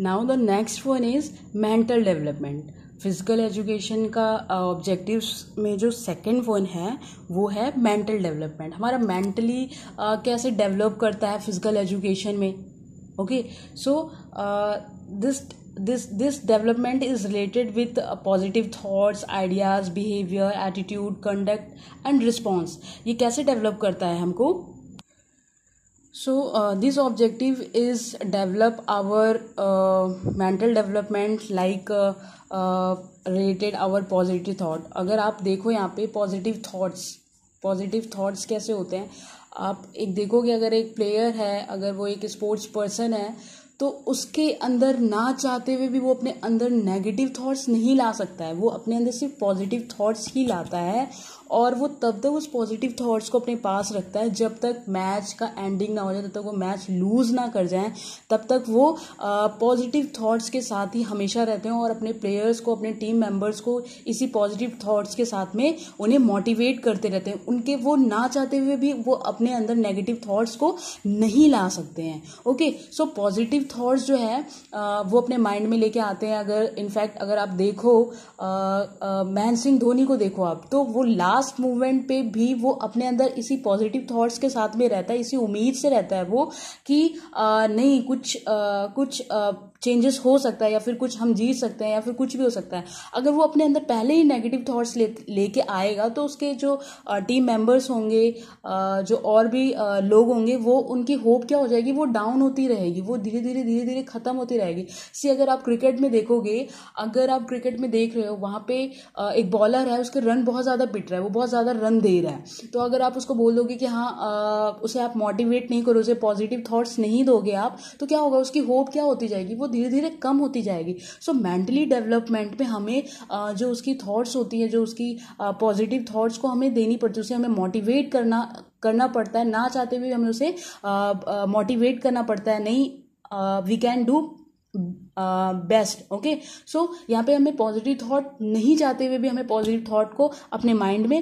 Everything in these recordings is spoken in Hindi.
Now the next one is mental development physical education का ऑब्जेक्टिव्स uh, में जो सेकंड वन है वो है मेंटल डेवलपमेंट हमारा मेंटली uh, कैसे डेवलप करता है फिजिकल एजुकेशन में okay so this this this development is related with uh, positive thoughts ideas behavior attitude conduct and response ये कैसे develop करता है हमको so uh, this objective is develop our uh, mental development like related our positive thought अगर आप देखो यहाँ पे positive thoughts positive thoughts कैसे होते हैं आप एक देखोगे अगर एक प्लेयर है अगर वो एक स्पोर्ट्स पर्सन है तो उसके अंदर ना चाहते हुए भी वो अपने अंदर नेगेटिव थॉट्स नहीं ला सकता है वो अपने अंदर सिर्फ पॉजिटिव थॉट्स ही लाता है और वो तब तक उस पॉजिटिव थॉट्स को अपने पास रखता है जब तक मैच का एंडिंग ना हो जाए तब तक वो मैच लूज़ ना कर जाए तब तक वो पॉजिटिव थॉट्स के साथ ही हमेशा रहते हैं और अपने प्लेयर्स को अपने टीम मेम्बर्स को इसी पॉजिटिव थॉट्स के साथ में उन्हें मोटिवेट करते रहते हैं उनके वो ना चाहते हुए भी वो अपने अंदर नेगेटिव थॉट्स को नहीं ला सकते हैं ओके सो पॉजिटिव थॉट्स जो है वो अपने माइंड में लेके आते हैं अगर इनफैक्ट अगर आप देखो महेंद्र सिंह धोनी को देखो आप तो वो लास्ट मूवमेंट पे भी वो अपने अंदर इसी पॉजिटिव थॉट्स के साथ में रहता है इसी उम्मीद से रहता है वो कि आ, नहीं कुछ आ, कुछ आ, चेंजेस हो सकता है या फिर कुछ हम जीत सकते हैं या फिर कुछ भी हो सकता है अगर वो अपने अंदर पहले ही नेगेटिव थॉट्स ले लेके आएगा तो उसके जो टीम मेंबर्स होंगे जो और भी लोग होंगे वो उनकी होप क्या हो जाएगी वो डाउन होती रहेगी वो धीरे धीरे धीरे धीरे ख़त्म होती रहेगी सी अगर आप क्रिकेट में देखोगे अगर आप क्रिकेट में देख रहे हो वहाँ पर एक बॉलर है उसके रन बहुत ज़्यादा पिट रहा है वो बहुत ज़्यादा रन दे रहा है तो अगर आप उसको बोल दोगे कि हाँ उसे आप मोटिवेट नहीं करो उसे पॉजिटिव थाट्स नहीं दोगे आप तो क्या होगा उसकी होप क्या होती जाएगी वो धीरे धीरे कम होती जाएगी सो मेंटली डेवलपमेंट में हमें जो उसकी थॉट्स होती है जो उसकी पॉजिटिव थॉट्स को हमें देनी पड़ती है उसे हमें मोटिवेट करना करना पड़ता है ना चाहते हुए हमें उसे मोटिवेट करना पड़ता है नहीं we can do best okay so यहाँ पे हमें पॉजिटिव थॉट नहीं चाहते हुए भी हमें पॉजिटिव थॉट को अपने माइंड में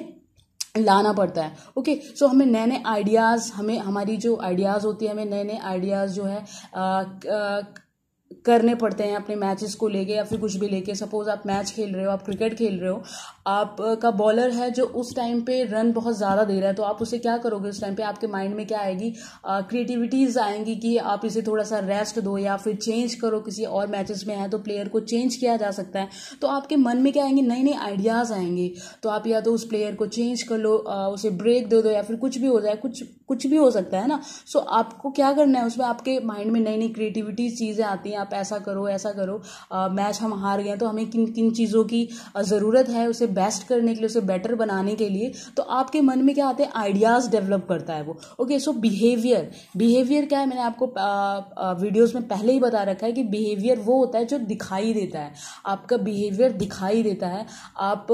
लाना पड़ता है ओके okay, सो so हमें नए नए आइडियाज़ हमें हमारी जो आइडियाज़ होती है हमें नए नए आइडियाज़ जो है आ, आ, करने पड़ते हैं अपने मैचेस को लेके या फिर कुछ भी लेके सपोज आप मैच खेल रहे हो आप क्रिकेट खेल रहे हो आपका बॉलर है जो उस टाइम पे रन बहुत ज़्यादा दे रहा है तो आप उसे क्या करोगे उस टाइम पे आपके माइंड में क्या आएगी क्रिएटिविटीज़ आएंगी कि आप इसे थोड़ा सा रेस्ट दो या फिर चेंज करो किसी और मैचेस में है तो प्लेयर को चेंज किया जा सकता है तो आपके मन में क्या आएंगे नए नए आइडियाज़ आएंगे तो आप या तो उस प्लेयर को चेंज कर लो उसे ब्रेक दे दो या फिर कुछ भी हो जाए कुछ कुछ भी हो सकता है ना सो आपको क्या करना है उसमें आपके माइंड में नई नई क्रिएटिविटी चीज़ें आती हैं आप ऐसा करो ऐसा करो आ, मैच हम हार गए तो हमें किन किन चीज़ों की ज़रूरत है उसे बेस्ट करने के लिए उसे बेटर बनाने के लिए तो आपके मन में क्या आते हैं आइडियाज़ डेवलप करता है वो ओके सो बिहेवियर बिहेवियर क्या है मैंने आपको वीडियोज़ में पहले ही बता रखा है कि बिहेवियर वो होता है जो दिखाई देता है आपका बिहेवियर दिखाई देता है आप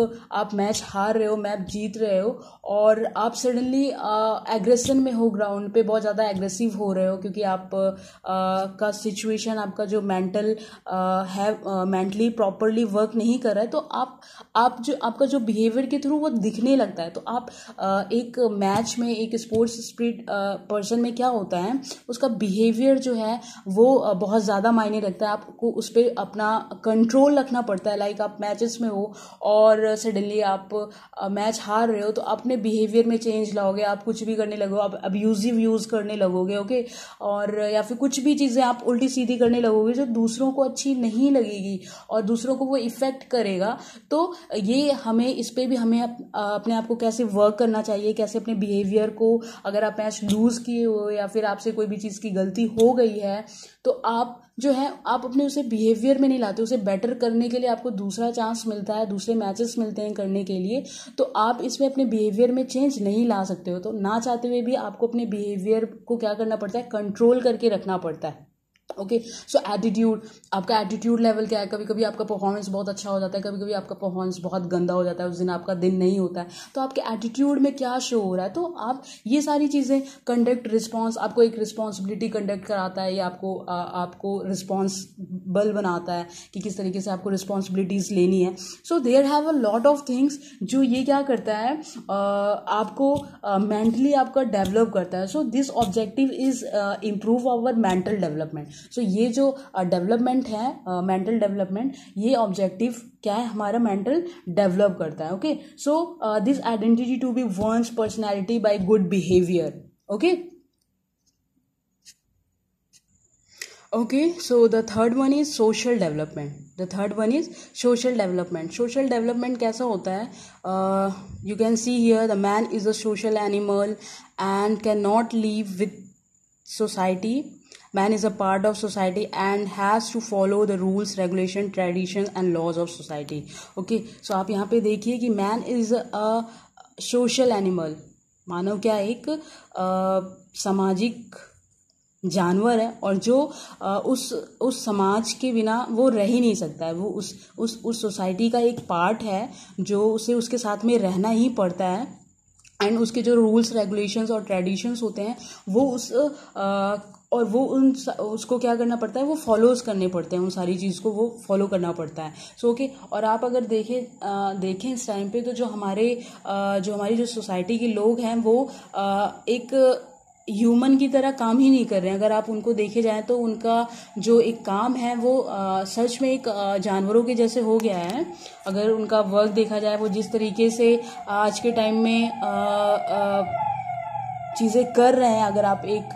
आप मैच हार रहे हो मैच जीत रहे हो और आप सडनली एग्रेसन में हो ग्राउंड पे बहुत ज़्यादा एग्रेसिव हो रहे हो क्योंकि आप आ, का सिचुएशन आपका जो मेंटल है मेंटली प्रॉपरली वर्क नहीं कर रहा है तो आप आप जो आपका जो बिहेवियर के थ्रू वो दिखने लगता है तो आप uh, एक मैच में एक स्पोर्ट्स स्प्रिट पर्सन में क्या होता है उसका बिहेवियर जो है वो बहुत ज़्यादा मायने रखता है आपको उस पर अपना कंट्रोल रखना पड़ता है लाइक आप मैचेस में हो और सडनली आप मैच हार रहे हो तो अपने बिहेवियर में चेंज लाओगे आप कुछ भी करने लगो आप अब्यूजिव यूज़ करने लगोगे ओके और या फिर कुछ भी चीज़ें आप उल्टी सीधी करने लगोगे करोगे जो दूसरों को अच्छी नहीं लगेगी और दूसरों को वो इफ़ेक्ट करेगा तो ये हमें इस पर भी हमें अपने आप को कैसे वर्क करना चाहिए कैसे अपने बिहेवियर को अगर आप मैच लूज़ किए हो या फिर आपसे कोई भी चीज़ की गलती हो गई है तो आप जो है आप अपने उसे बिहेवियर में नहीं लाते उसे बेटर करने के लिए आपको दूसरा चांस मिलता है दूसरे मैचेस मिलते हैं करने के लिए तो आप इसमें अपने बिहेवियर में चेंज नहीं ला सकते हो तो ना चाहते हुए भी आपको अपने बिहेवियर को क्या करना पड़ता है कंट्रोल करके रखना पड़ता है ओके सो एटीट्यूड आपका एटीट्यूड लेवल क्या है कभी कभी आपका परफॉर्मेंस बहुत अच्छा हो जाता है कभी कभी आपका परफॉर्मेंस बहुत गंदा हो जाता है उस दिन आपका दिन नहीं होता है तो आपके एटीट्यूड में क्या शो हो रहा है तो आप ये सारी चीज़ें कंडक्ट रिस्पॉन्स आपको एक रिस्पॉन्सिबिलिटी कंडक्ट कराता है या आपको आ, आपको रिस्पॉन्सबल बनाता है कि किस तरीके से आपको रिस्पॉन्सिबिलिटीज़ लेनी है so there have a lot of things जो ये क्या करता है आपको मेंटली आपका डेवलप करता है so this objective is improve our mental development so ये जो डेवलपमेंट uh, है मेंटल uh, डेवलपमेंट ये ऑब्जेक्टिव क्या है हमारा मेंटल डेवलप करता है okay so this identity to be one's personality by good behaviour okay okay so the third one is social development the third one is social development social development कैसा होता है you can see here the man is a social animal and can not live with society Man is a part of society and has to follow the rules regulation tradition and laws of society okay so आप यहाँ पे देखिए कि man is a social animal मानव क्या एक सामाजिक जानवर है और जो आ, उस उस समाज के बिना वो रह ही नहीं सकता है वो उस उस उस सोसाइटी का एक पार्ट है जो उसे उसके साथ में रहना ही पड़ता है एंड उसके जो रूल्स रेगुलेशंस और ट्रेडिशंस होते हैं वो उस आ, और वो उन उसको क्या करना पड़ता है वो फॉलोज करने पड़ते हैं उन सारी चीज़ को वो फॉलो करना पड़ता है सो so, ओके okay, और आप अगर देखें देखें इस टाइम पे तो जो हमारे आ, जो हमारी जो सोसाइटी के लोग हैं वो आ, एक ह्यूमन की तरह काम ही नहीं कर रहे हैं अगर आप उनको देखे जाए तो उनका जो एक काम है वो आ, सच में एक जानवरों के जैसे हो गया है अगर उनका वर्क देखा जाए वो जिस तरीके से आज के टाइम में चीज़ें कर रहे हैं अगर आप एक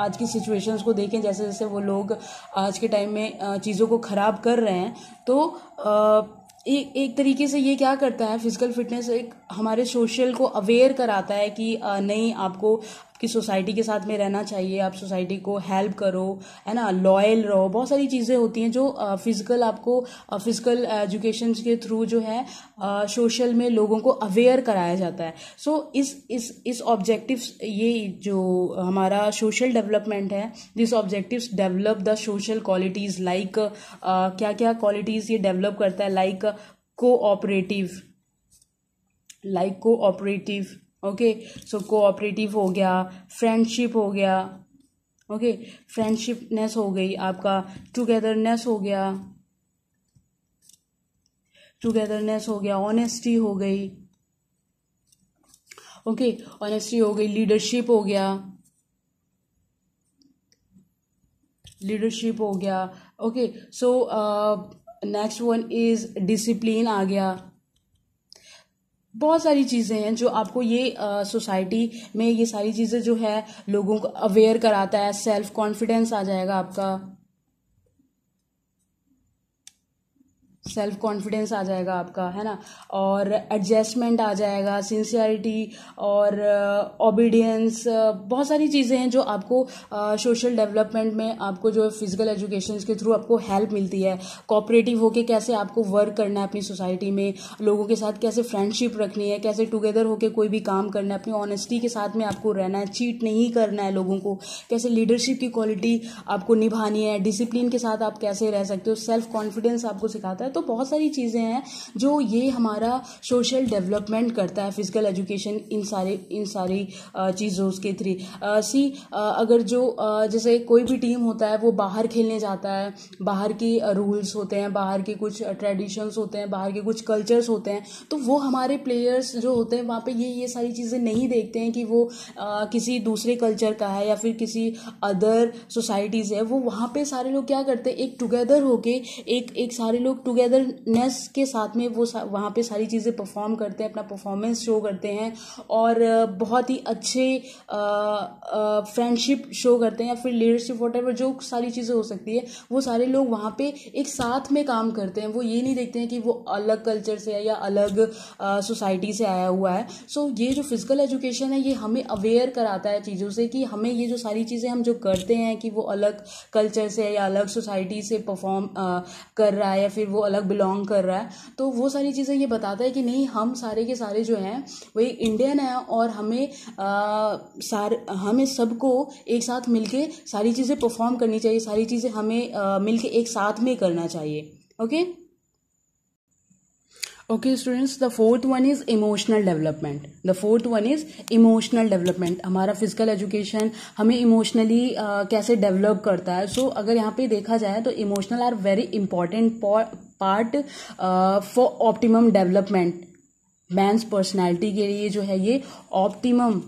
आज की सिचुएशंस को देखें जैसे जैसे वो लोग आज के टाइम में चीज़ों को ख़राब कर रहे हैं तो आ, एक एक तरीके से ये क्या करता है फिजिकल फिटनेस एक हमारे सोशल को अवेयर कराता है कि नहीं आपको कि सोसाइटी के साथ में रहना चाहिए आप सोसाइटी को हेल्प करो है ना लॉयल रहो बहुत सारी चीज़ें होती हैं जो फिजिकल आपको फिजिकल एजुकेशन के थ्रू जो है सोशल में लोगों को अवेयर कराया जाता है सो so, इस इस इस ऑब्जेक्टिव ये जो हमारा सोशल डेवलपमेंट है this objective develop the social qualities like क्या क्या क्वालिटीज़ ये डेवलप करता है like cooperative like cooperative okay so cooperative हो गया फ्रेंडशिप हो गया ओके फ्रेंडशिपनेस हो गई आपका टुगेदरनेस हो गया टुगेदरनेस हो गया ऑनेस्टी हो गई ओके ऑनेस्टी हो गई लीडरशिप हो गया लीडरशिप हो गया okay so next one is discipline आ गया बहुत सारी चीज़ें हैं जो आपको ये सोसाइटी में ये सारी चीज़ें जो है लोगों को अवेयर कराता है सेल्फ कॉन्फिडेंस आ जाएगा आपका सेल्फ कॉन्फिडेंस आ जाएगा आपका है ना और एडजस्टमेंट आ जाएगा सिंसियरिटी और ओबीडियंस uh, uh, बहुत सारी चीज़ें हैं जो आपको सोशल uh, डेवलपमेंट में आपको जो फिजिकल एजुकेशन के थ्रू आपको हेल्प मिलती है कॉपरेटिव होके कैसे आपको वर्क करना है अपनी सोसाइटी में लोगों के साथ कैसे फ्रेंडशिप रखनी है कैसे टुगेदर होके कोई भी काम करना है अपनी ऑनेस्टी के साथ में आपको रहना है चीट नहीं करना है लोगों को कैसे लीडरशिप की क्वालिटी आपको निभानी है डिसिप्लिन के साथ आप कैसे रह सकते हो सेल्फ कॉन्फिडेंस आपको सिखाता है तो बहुत सारी चीज़ें हैं जो ये हमारा सोशल डेवलपमेंट करता है फिजिकल एजुकेशन इन सारे इन सारी चीज़ों के थ्री सी अगर जो जैसे कोई भी टीम होता है वो बाहर खेलने जाता है बाहर की रूल्स होते हैं बाहर के कुछ ट्रेडिशंस होते हैं बाहर के कुछ कल्चर्स होते हैं तो वो हमारे प्लेयर्स जो होते हैं वहाँ पे ये ये सारी चीज़ें नहीं देखते हैं कि वो आ, किसी दूसरे कल्चर का है या फिर किसी अदर सोसाइटीज़ है वो वहाँ पे सारे लोग क्या करते हैं एक टुगेदर होके एक एक सारे लोग टुगेदर टुगेदरनेस के साथ में वो वहाँ पे सारी चीज़ें परफॉर्म करते हैं अपना परफॉर्मेंस शो करते हैं और बहुत ही अच्छे फ्रेंडशिप शो करते हैं या फिर लीडरशिप वॉट जो सारी चीज़ें हो सकती है वो सारे लोग वहाँ पे एक साथ में काम करते हैं वो ये नहीं देखते हैं कि वो अलग कल्चर से है या अलग सोसाइटी से आया हुआ है सो so, ये जो फिजिकल एजुकेशन है ये हमें अवेयर कराता है चीज़ों से कि हमें ये जो सारी चीज़ें हम जो करते हैं कि वो अलग कल्चर से या अलग सोसाइटी से परफॉर्म कर रहा है या फिर वो अलग बिलोंग कर रहा है तो वो सारी चीज़ें ये बताता है कि नहीं हम सारे के सारे जो हैं वो एक इंडियन हैं और हमें आ, सार हमें सबको एक साथ मिलके सारी चीज़ें परफॉर्म करनी चाहिए सारी चीज़ें हमें मिल एक साथ में करना चाहिए okay okay students the fourth one is emotional development the fourth one is emotional development हमारा फिजिकल एजुकेशन हमें इमोशनली uh, कैसे डेवलप करता है सो so, अगर यहाँ पे देखा जाए तो emotional are very important part for optimum development man's personality के लिए जो है ये ऑप्टिमम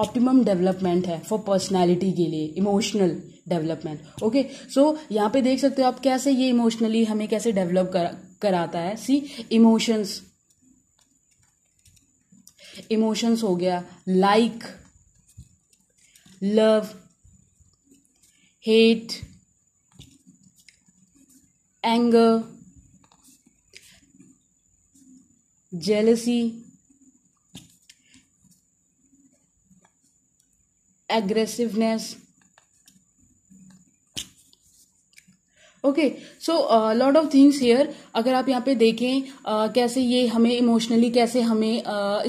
ऑप्टिमम डेवलपमेंट है फॉर पर्सनैलिटी के लिए इमोशनल डेवलपमेंट ओके सो यहां पे देख सकते हो आप कैसे ये इमोशनली हमें कैसे डेवलप कर, कराता है सी इमोशंस इमोशंस हो गया like like, love, hate, anger, jealousy, aggressiveness. Okay so lot of things here अगर आप यहाँ पे देखें uh, कैसे ये हमें इमोशनली कैसे हमें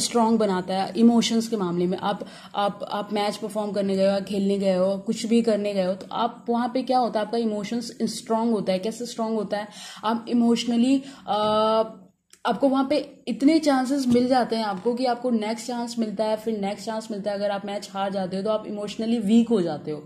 स्ट्रांग uh, बनाता है इमोशंस के मामले में आप आप आप मैच परफॉर्म करने गए हो खेलने गए हो कुछ भी करने गए हो तो आप वहाँ पे क्या होता है आपका इमोशंस स्ट्रांग होता है कैसे स्ट्रांग होता है आप इमोशनली uh, आपको वहाँ पे इतने चांसेस मिल जाते हैं आपको कि आपको नेक्स्ट चांस मिलता है फिर नेक्स्ट चांस मिलता है अगर आप मैच हार जाते हो तो आप इमोशनली वीक हो जाते हो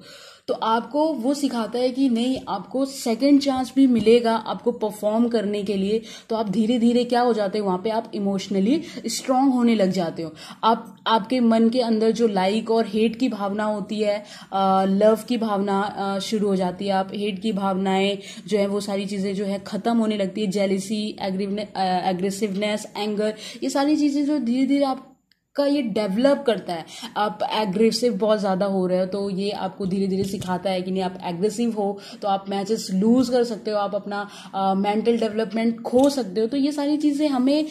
तो आपको वो सिखाता है कि नहीं आपको सेकेंड चांस भी मिलेगा आपको परफॉर्म करने के लिए तो आप धीरे धीरे क्या हो जाते हो वहाँ पे आप इमोशनली स्ट्रांग होने लग जाते हो आप आपके मन के अंदर जो लाइक और हेट की भावना होती है आ, लव की भावना शुरू हो जाती है आप हेट की भावनाएं जो है वो सारी चीज़ें जो है ख़त्म होने लगती है जेलिसी एग्रेसिवनेस एंगर ये सारी चीज़ें जो धीरे धीरे आप का ये डेवलप करता है आप एग्रेसिव बहुत ज़्यादा हो रहे हो तो ये आपको धीरे धीरे सिखाता है कि नहीं आप एग्रेसिव हो तो आप मैचेस लूज़ कर सकते हो आप अपना मेंटल डेवलपमेंट खो सकते हो तो ये सारी चीज़ें हमें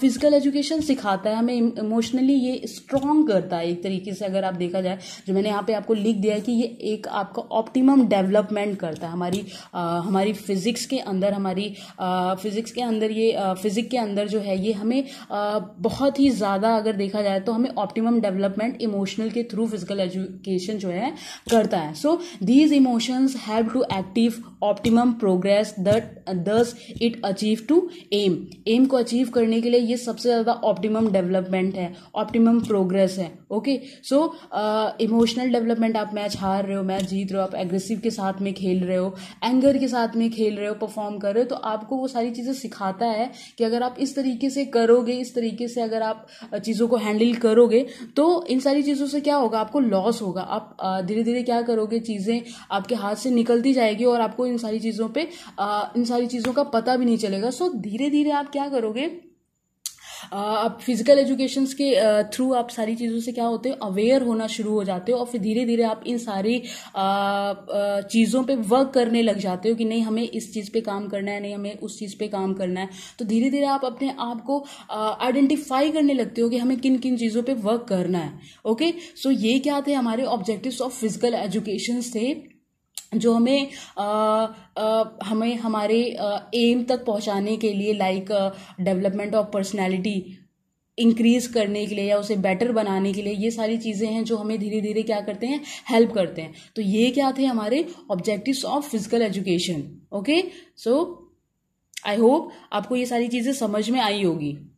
फिजिकल एजुकेशन सिखाता है हमें इमोशनली ये स्ट्रांग करता है एक तरीके से अगर आप देखा जाए जो मैंने यहाँ पे आपको लिख दिया है कि ये एक आपका ऑप्टिमम डेवलपमेंट करता है हमारी uh, हमारी फिजिक्स के अंदर हमारी फिजिक्स फिजिक्स के अंदर ये फिजिक के अंदर जो है ये हमें uh, बहुत ही ज़्यादा अगर देख देखा जाए तो हमें ऑप्टिमम डेवलपमेंट इमोशनल के थ्रू फिजिकल एजुकेशन जो है करता है so these emotions have to active optimum progress that thus it achieve to aim aim को अचीव करने के लिए ये सबसे ज़्यादा ऑप्टिमम डेवलपमेंट है ऑप्टिमम प्रोग्रेस है ओके सो इमोशनल डेवलपमेंट आप मैच हार रहे हो मैच जीत रहे हो आप एग्रेसिव के साथ में खेल रहे हो एंगर के साथ में खेल रहे हो परफॉर्म कर रहे हो तो आपको वो सारी चीज़ें सिखाता है कि अगर आप इस तरीके से करोगे इस तरीके से अगर आप चीज़ों को हैंडल करोगे तो इन सारी चीज़ों से क्या होगा आपको लॉस होगा आप धीरे धीरे क्या करोगे चीज़ें आपके हाथ से निकलती जाएगी और आपको इन सारी चीज़ों पर इन सारी चीज़ों का पता भी नहीं चलेगा सो धीरे धीरे आप क्या करोगे आप फिजिकल एजुकेशन के थ्रू आप सारी चीज़ों से क्या होते हो अवेयर होना शुरू हो जाते हो और फिर धीरे धीरे आप इन सारी चीज़ों पे वर्क करने लग जाते हो कि नहीं हमें इस चीज़ पे काम करना है नहीं हमें उस चीज़ पे काम करना है तो धीरे धीरे आप अपने आप को आइडेंटिफाई करने लगते हो कि हमें किन किन चीज़ों पर वर्क करना है ओके सो ये क्या थे हमारे ऑब्जेक्टिव्स ऑफ फिजिकल एजुकेशन थे जो हमें आ, आ, हमें हमारे एम तक पहुंचाने के लिए like development of personality increase करने के लिए या उसे बेटर बनाने के लिए ये सारी चीज़ें हैं जो हमें धीरे धीरे क्या करते हैं हेल्प करते हैं तो ये क्या थे हमारे objectives of physical education okay so I hope आपको ये सारी चीज़ें समझ में आई होगी